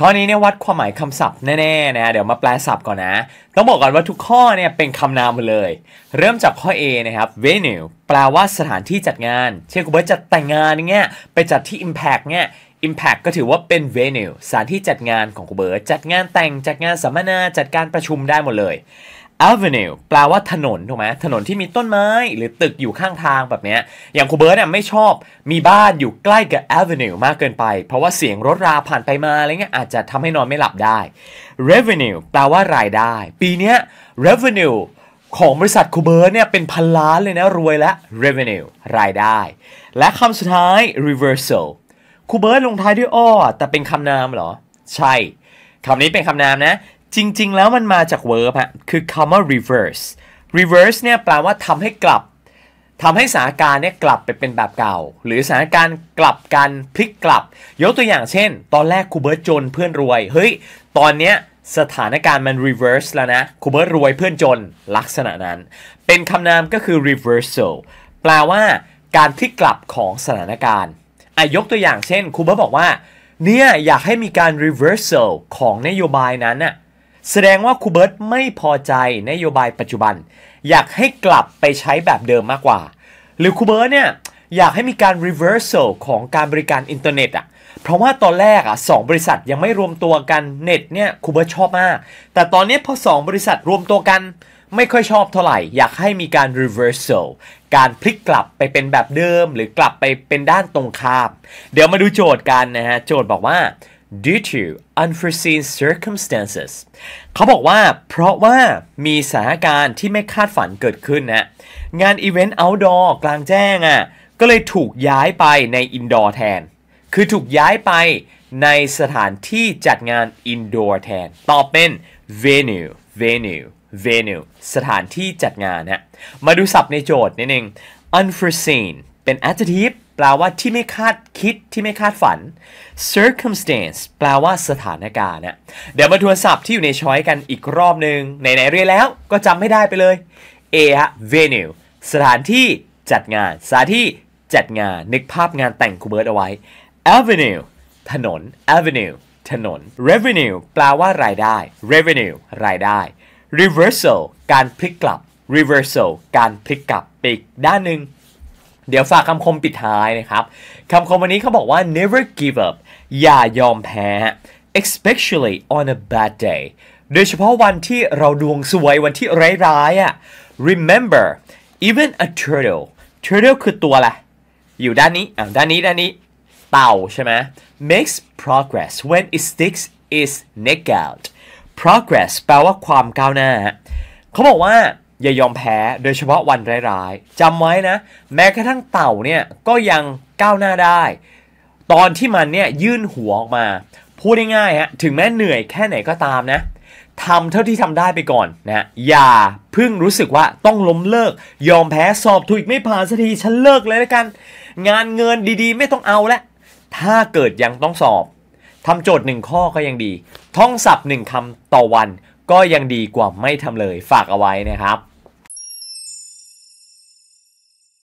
ข้อนี้เนี่ยวัดความหมายคำศัพท์แน่ ๆ นะเดี๋ยวมาแปลศัพท์ก่อนนะ ต้องบอกก่อนว่าทุกข้อเนี่ยเป็นคำนามหมดเลย เริ่มจากข้อ A นะครับ venue แปลว่าสถานที่จัดงาน เช่นกูเบิร์ตจัดแต่งงานเงี้ยไปจัดที่ Impact เงี้ย Impact ก็ถือว่าเป็น venue สถานที่จัดงานของกูเบิร์ตจัดงานแต่ง จัดงานสัมมนาจัดการประชุมได้หมดเลย avenue แปลว่าถนนถูกไหมถนนที่มีต้นไม้ หรือตึกอยู่ข้างทางแบบนี้อย่างคูเบิร์ตเนี่ยไม่ชอบ มีบ้านอยู่ใกล้กับ avenue มากเกินไป เพราะว่าเสียงรถราผ่านไปมาอะไรเงี้ยอาจจะทำให้นอนไม่หลับได้ revenue แปลว่ารายได้ ปีนี้ revenue ของบริษัทคูเบิร์เนี่ยเป็นพันล้านเลยนะ รวยและ revenue รายได้ และคำสุดท้าย reversal คูเบิร์ตลงท้ายด้วยอ้อแต่เป็นคำนามเหรอ ใช่คำนี้เป็นคำนามนะจริงๆ แล้วมันมาจาก verb ฮะคือคำว่า reverse reverse เนี่ยแปลว่าทำให้กลับ ทำให้สถานการณ์เนี่ยกลับไปเป็นแบบเก่า หรือสถานการณ์กลับกันพลิกกลับ ยกตัวอย่างเช่น ตอนแรกคูเบิร์ตจนเพื่อนรวย เฮ้ย ตอนเนี้ยสถานการณ์มัน reverse แล้วนะคูเบิร์ตรวยเพื่อนจนลักษณะนั้น เป็นคำนามก็คือ reversal แปลว่าการพลิกกลับของสถานการณ์อะยกตัวอย่างเช่นคุูเบิร์ตบอกว่า เนี่ยอยากให้มีการ reversal ของนโยบายนั้นน่ะแสดงว่าคูเบิร์ตไม่พอใจนโยบายปัจจุบัน อยากให้กลับไปใช้แบบเดิมมากกว่า หรือคูเบิร์ตเนี่ยอยากให้มีการ reversal ของการบริการอินเทอร์เน็ตอ่ะเพราะว่าตอนแรกอ่ะสบริษัทยังไม่รวมตัวกันเน็ตเนี่ยคูเบิร์ตชอบมาก แต่ตอนนี้พอ 2 บริษัทรวมตัวกันไม่ค่อยชอบเท่าไหร่ อยากให้มีการ reversal การพลิกกลับไปเป็นแบบเดิม หรือกลับไปเป็นด้านตรงข้ามเดี๋ยวมาดูโจทย์กันนะฮะโจทย์บอกว่า due to unforeseen circumstances เขาบอกว่าเพราะว่ามีสถานการณ์ที่ไม่คาดฝันเกิดขึ้นนะงานอีเวนต์ outdoor กลางแจ้งอะ่ะก็เลยถูกย้ายไปในอินดอร์แทนคือถูกย้ายไปในสถานที่จัดงานอินดอร์แทนตอบเป็น venue venue venue สถานที่จัดงานนะมาดูศัพท์ในโจทย์ นิดนึง unforeseen เป็น adjective แปลว่าที่ไม่คาดคิดที่ไม่คาดฝัน circumstance แปลว่าสถานการณ์นะเดี๋ยวมาทวนศัพท์ที่อยู่ในช้อยกันอีกรอบหนึ่งไหนๆ เรียนแล้ว ก็จำไม่ได้ไปเลย A ฮะ venue สถานที่จัดงาน สถานที่จัดงานนึกภาพงานแต่งคูเบิร์ตเอาไว้ avenue ถนน avenue ถนน revenue แปลว่ารายได้ revenue รายได้ reversal การพลิกกลับ reversal การพลิกกลับไปีกด้านหนึ่งเดี๋ยวฝากคำคมปิดท้ายนะครับ คำคมวันนี้เขาบอกว่า never give up อย่ายอมแพ้ especially on a bad day โดยเฉพาะวันที่เราดวงสวยวันที่ร้ายๆอ่ะ remember even a turtle turtle คือตัวอะละอยู่ด้านนี้อ่าด้านนี้ด้านนี้เต่าใช่ไหม makes progress when it sticks its neck out progress แปลว่าความก้าวหน้า เขาบอกว่าอย่ายอมแพ้โดยเฉพาะวันร้ายๆจำไว้นะ แม้กระทั่งเต่าเนี่ยก็ยังก้าวหน้าได้ ตอนที่มันเนี่ยยื่นหัวออกมา พูดง่ายๆฮะถึงแม้เหนื่อยแค่ไหนก็ตามนะทำเท่าที่ทำได้ไปก่อนนะอย่าเพิ่งรู้สึกว่าต้องล้มเลิก ยอมแพ้สอบถูกไม่ผ่านสักทีฉันเลิกเลยแล้วกัน งานเงินดีๆ ไม่ต้องเอาละถ้าเกิดยังต้องสอบทำโจทย์หนึ่งข้อก็ยังดีท่องศัพท์หนึ่งคำต่อวันก็ยังดีกว่าไม่ทำเลยฝากเอาไว้นะครับ